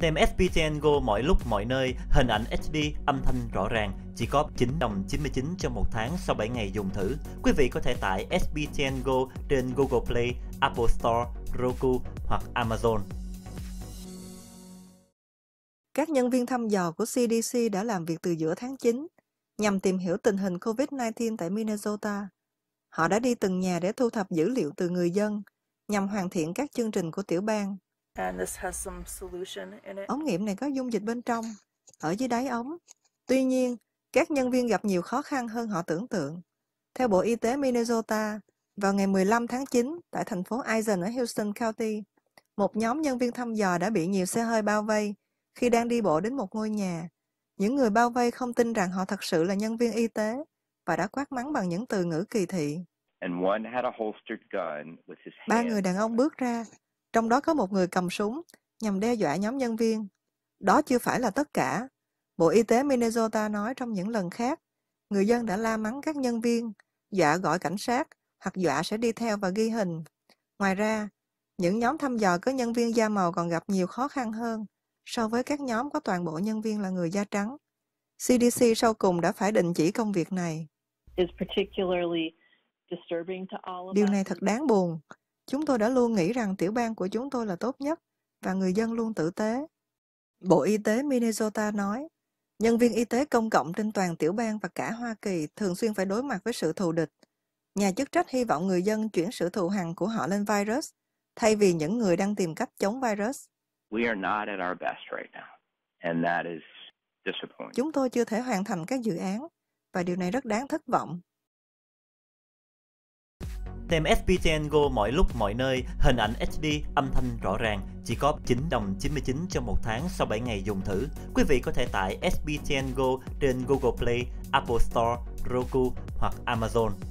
Tem SPTN Go mọi lúc mọi nơi, hình ảnh HD, âm thanh rõ ràng, chỉ có 9 đồng 99 trong một tháng sau 7 ngày dùng thử. Quý vị có thể tải SPTN Go trên Google Play, Apple Store, Roku hoặc Amazon. Các nhân viên thăm dò của CDC đã làm việc từ giữa tháng 9 nhằm tìm hiểu tình hình COVID-19 tại Minnesota. Họ đã đi từng nhà để thu thập dữ liệu từ người dân nhằm hoàn thiện các chương trình của tiểu bang And this has some solution in it. Ống nghiệm này có dung dịch bên trong, ở dưới đáy ống. Tuy nhiên, các nhân viên gặp nhiều khó khăn hơn họ tưởng tượng. Theo Bộ Y tế Minnesota, vào ngày 15 tháng 9 tại thành phố Eisen ở Houston County, một nhóm nhân viên thăm dò đã bị nhiều xe hơi bao vây khi đang đi bộ đến một ngôi nhà. Những người bao vây không tin rằng họ thật sự là nhân viên y tế và đã quát mắng bằng những từ ngữ kỳ thị. Ba người đàn ông bước ra, trong đó có một người cầm súng nhằm đe dọa nhóm nhân viên. Đó chưa phải là tất cả. Bộ Y tế Minnesota nói trong những lần khác, người dân đã la mắng các nhân viên, dọa gọi cảnh sát hoặc dọa sẽ đi theo và ghi hình. Ngoài ra, những nhóm thăm dò có nhân viên da màu còn gặp nhiều khó khăn hơn so với các nhóm có toàn bộ nhân viên là người da trắng. CDC sau cùng đã phải đình chỉ công việc này. Điều này thật đáng buồn, Chúng tôi đã luôn nghĩ rằng tiểu bang của chúng tôi là tốt nhất và người dân luôn tử tế. Bộ Y tế Minnesota nói, nhân viên y tế công cộng trên toàn tiểu bang và cả Hoa Kỳ thường xuyên phải đối mặt với sự thù địch. Nhà chức trách hy vọng người dân chuyển sự thù hằn của họ lên virus, thay vì những người đang tìm cách chống virus. Chúng tôi chưa thể hoàn thành các dự án, và điều này rất đáng thất vọng. Tem SPTN Go mọi lúc mọi nơi, hình ảnh HD, âm thanh rõ ràng, chỉ có 9 đồng 99 trong một tháng sau 7 ngày dùng thử. Quý vị có thể tải SPTN Go trên Google Play, Apple Store, Roku hoặc Amazon.